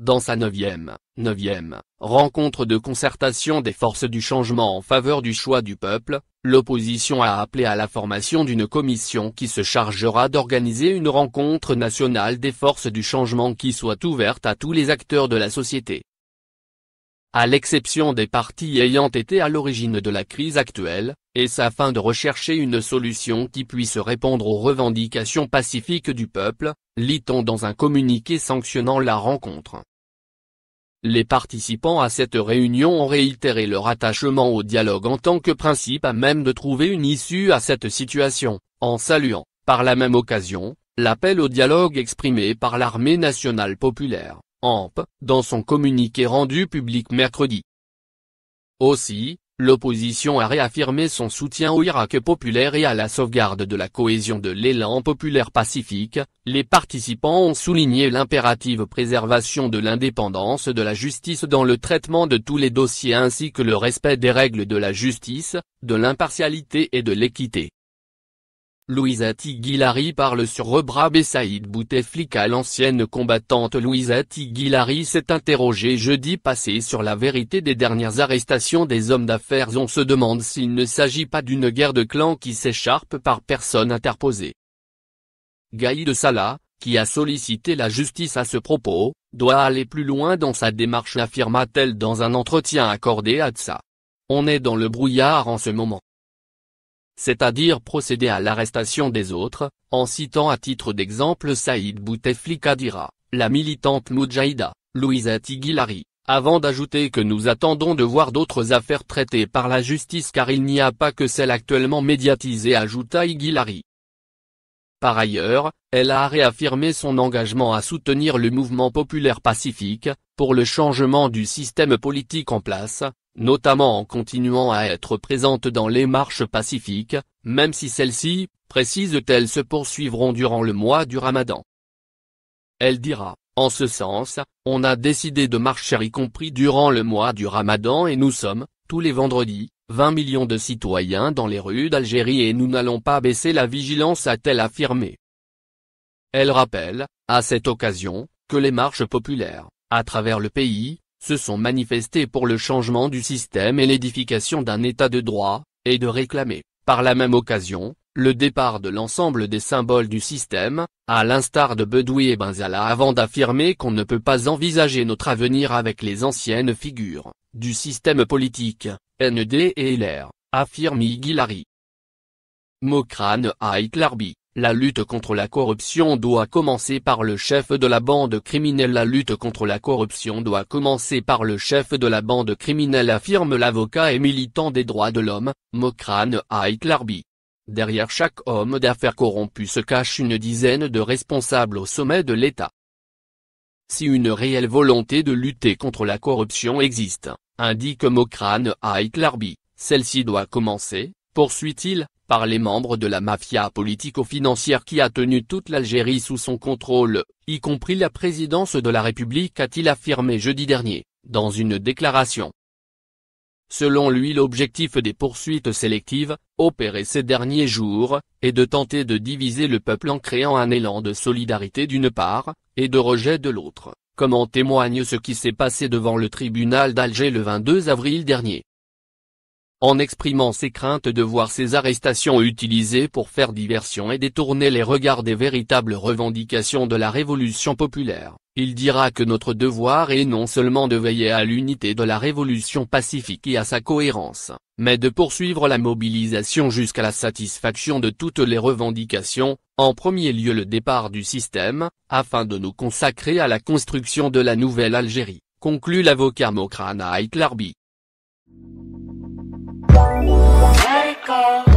Dans sa neuvième, neuvième, rencontre de concertation des forces du changement en faveur du choix du peuple, l'opposition a appelé à la formation d'une commission qui se chargera d'organiser une rencontre nationale des forces du changement qui soit ouverte à tous les acteurs de la société. À l'exception des partis ayant été à l'origine de la crise actuelle, et sa fin de rechercher une solution qui puisse répondre aux revendications pacifiques du peuple, lit-on dans un communiqué sanctionnant la rencontre. Les participants à cette réunion ont réitéré leur attachement au dialogue en tant que principe à même de trouver une issue à cette situation, en saluant, par la même occasion, l'appel au dialogue exprimé par l'armée nationale populaire, AMP, dans son communiqué rendu public mercredi. Aussi, L'opposition a réaffirmé son soutien au Irak populaire et à la sauvegarde de la cohésion de l'élan populaire pacifique, les participants ont souligné l'impérative préservation de l'indépendance de la justice dans le traitement de tous les dossiers ainsi que le respect des règles de la justice, de l'impartialité et de l'équité. Louisette Tigilari parle sur Rebra et Saïd Bouteflika L'ancienne combattante Louisette tigilari s'est interrogée jeudi passé sur la vérité des dernières arrestations des hommes d'affaires. On se demande s'il ne s'agit pas d'une guerre de clans qui s'écharpe par personne interposée. Gaïd Salah, qui a sollicité la justice à ce propos, doit aller plus loin dans sa démarche affirma-t-elle dans un entretien accordé à Tsa. On est dans le brouillard en ce moment c'est-à-dire procéder à l'arrestation des autres, en citant à titre d'exemple Saïd Bouteflika dira, la militante Moudjahida, Louisette Iguilari, avant d'ajouter que nous attendons de voir d'autres affaires traitées par la justice car il n'y a pas que celle actuellement médiatisée ajouta Iguilari. Par ailleurs, elle a réaffirmé son engagement à soutenir le mouvement populaire pacifique, pour le changement du système politique en place, notamment en continuant à être présente dans les marches pacifiques, même si celles-ci, précise-t-elle se poursuivront durant le mois du ramadan. Elle dira, en ce sens, on a décidé de marcher y compris durant le mois du ramadan et nous sommes, tous les vendredis, 20 millions de citoyens dans les rues d'Algérie et nous n'allons pas baisser la vigilance a-t-elle affirmé. Elle rappelle, à cette occasion, que les marches populaires, à travers le pays, se sont manifestés pour le changement du système et l'édification d'un état de droit, et de réclamer, par la même occasion, le départ de l'ensemble des symboles du système, à l'instar de Bedoui et Benzala avant d'affirmer qu'on ne peut pas envisager notre avenir avec les anciennes figures, du système politique, ND et LR, affirme Mokran Mokrane Haïtlarbi la lutte contre la corruption doit commencer par le chef de la bande criminelle La lutte contre la corruption doit commencer par le chef de la bande criminelle affirme l'avocat et militant des droits de l'homme, Mokran Aitlarbi. Derrière chaque homme d'affaires corrompu se cache une dizaine de responsables au sommet de l'État. Si une réelle volonté de lutter contre la corruption existe, indique Mokran Aitlarbi, celle-ci doit commencer, poursuit-il, par les membres de la mafia politico-financière qui a tenu toute l'Algérie sous son contrôle, y compris la présidence de la République a-t-il affirmé jeudi dernier, dans une déclaration. Selon lui l'objectif des poursuites sélectives, opérées ces derniers jours, est de tenter de diviser le peuple en créant un élan de solidarité d'une part, et de rejet de l'autre, comme en témoigne ce qui s'est passé devant le tribunal d'Alger le 22 avril dernier en exprimant ses craintes de voir ces arrestations utilisées pour faire diversion et détourner les regards des véritables revendications de la révolution populaire. Il dira que notre devoir est non seulement de veiller à l'unité de la révolution pacifique et à sa cohérence, mais de poursuivre la mobilisation jusqu'à la satisfaction de toutes les revendications, en premier lieu le départ du système, afin de nous consacrer à la construction de la nouvelle Algérie, conclut l'avocat Mokrana Aitlarbi. Bye.